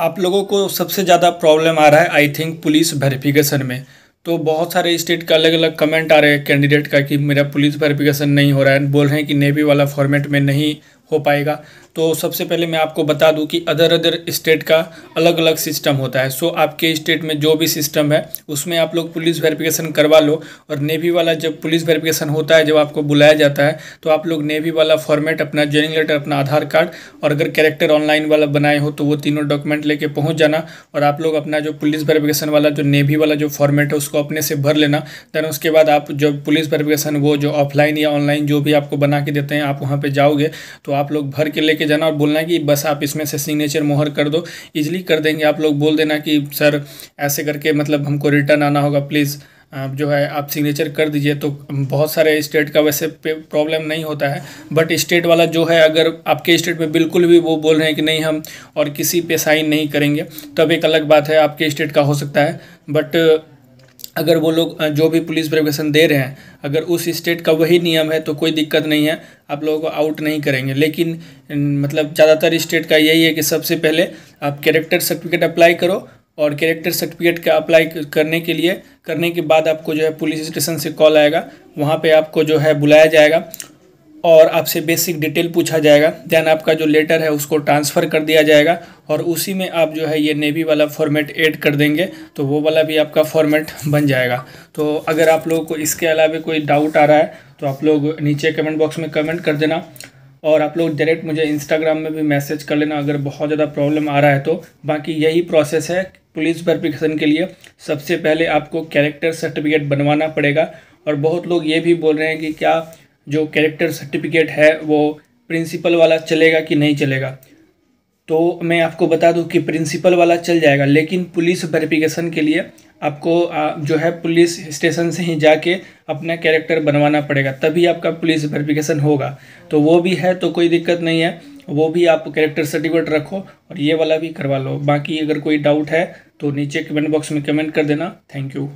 आप लोगों को सबसे ज़्यादा प्रॉब्लम आ रहा है आई थिंक पुलिस वेरिफिकेशन में तो बहुत सारे स्टेट का अलग अलग कमेंट आ रहे हैं कैंडिडेट का कि मेरा पुलिस वेरिफिकेशन नहीं हो रहा है बोल रहे हैं कि नेवी वाला फॉर्मेट में नहीं हो पाएगा तो सबसे पहले मैं आपको बता दूं कि अदर अदर स्टेट का अलग अलग सिस्टम होता है सो आपके स्टेट में जो भी सिस्टम है उसमें आप लोग पुलिस वेरिफिकेशन करवा लो और नेवी वाला जब पुलिस वेरिफिकेशन होता है जब आपको बुलाया जाता है तो आप लोग नेवी वाला फॉर्मेट अपना ज्वाइनिंग लेटर अपना आधार कार्ड और अगर कैरेक्टर ऑनलाइन वाला बनाए हो तो वो तीनों डॉक्यूमेंट लेके पहुँच जाना और आप लोग अपना जो पुलिस वेरिफिकेशन वाला जो नेवी वाला जो फॉर्मेट है उसको अपने से भर लेना देन उसके बाद आप जब पुलिस वेरिफिकेशन वो जो ऑफलाइन या ऑनलाइन जो भी आपको बना के देते हैं आप वहाँ पर जाओगे तो आप लोग भर के लेके जाना और बोलना कि बस आप इसमें से सिग्नेचर मोहर कर दो इजली कर देंगे आप लोग बोल देना कि सर ऐसे करके मतलब हमको रिटर्न आना होगा प्लीज़ जो है आप सिग्नेचर कर दीजिए तो बहुत सारे स्टेट का वैसे प्रॉब्लम नहीं होता है बट स्टेट वाला जो है अगर आपके स्टेट में बिल्कुल भी वो बोल रहे हैं कि नहीं हम और किसी पे साइन नहीं करेंगे तब एक अलग बात है आपके स्टेट का हो सकता है बट अगर वो लोग जो भी पुलिस प्रिपरेशन दे रहे हैं अगर उस स्टेट का वही नियम है तो कोई दिक्कत नहीं है आप लोगों को आउट नहीं करेंगे लेकिन मतलब ज़्यादातर स्टेट का यही है कि सबसे पहले आप कैरेक्टर सर्टिफिकेट अप्लाई करो और कैरेक्टर सर्टिफिकेट का अप्लाई करने के लिए करने के बाद आपको जो है पुलिस स्टेशन से कॉल आएगा वहाँ पर आपको जो है बुलाया जाएगा और आपसे बेसिक डिटेल पूछा जाएगा देन आपका जो लेटर है उसको ट्रांसफ़र कर दिया जाएगा और उसी में आप जो है ये नेवी वाला फॉर्मेट ऐड कर देंगे तो वो वाला भी आपका फॉर्मेट बन जाएगा तो अगर आप लोगों को इसके अलावा कोई डाउट आ रहा है तो आप लोग नीचे कमेंट बॉक्स में कमेंट कर देना और आप लोग डायरेक्ट मुझे इंस्टाग्राम में भी मैसेज कर लेना अगर बहुत ज़्यादा प्रॉब्लम आ रहा है तो बाकी यही प्रोसेस है पुलिस वेरिफिकेशन के लिए सबसे पहले आपको कैरेक्टर सर्टिफिकेट बनवाना पड़ेगा और बहुत लोग ये भी बोल रहे हैं कि क्या जो कैरेक्टर सर्टिफिकेट है वो प्रिंसिपल वाला चलेगा कि नहीं चलेगा तो मैं आपको बता दूं कि प्रिंसिपल वाला चल जाएगा लेकिन पुलिस वेरिफिकेशन के लिए आपको जो है पुलिस स्टेशन से ही जाके अपना कैरेक्टर बनवाना पड़ेगा तभी आपका पुलिस वेरिफिकेशन होगा तो वो भी है तो कोई दिक्कत नहीं है वो भी आप कैरेक्टर सर्टिफिकेट रखो और ये वाला भी करवा लो बाकी अगर कोई डाउट है तो नीचे कमेंट बॉक्स में कमेंट कर देना थैंक यू